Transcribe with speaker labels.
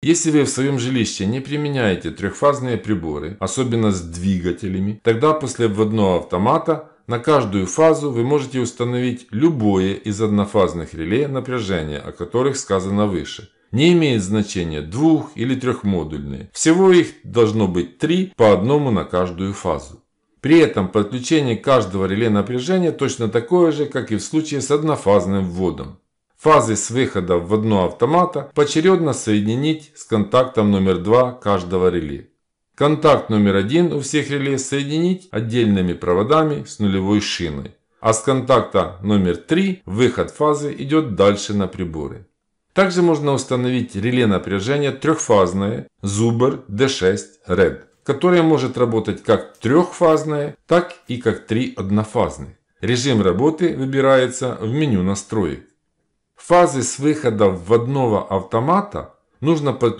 Speaker 1: Если вы в своем жилище не применяете трехфазные приборы, особенно с двигателями, тогда после вводного автомата на каждую фазу вы можете установить любое из однофазных реле напряжения, о которых сказано выше. Не имеет значения двух- или трехмодульные. Всего их должно быть три по одному на каждую фазу. При этом подключение каждого реле напряжения точно такое же, как и в случае с однофазным вводом фазы с выхода в одно автомата поочередно соединить с контактом номер 2 каждого реле. Контакт номер 1 у всех реле соединить отдельными проводами с нулевой шиной, а с контакта номер 3 выход фазы идет дальше на приборы. Также можно установить реле напряжения трехфазное Zuber D6 Red, которое может работать как трехфазное, так и как три однофазные. Режим работы выбирается в меню настроек. Фазы с выходом в автомата нужно подключать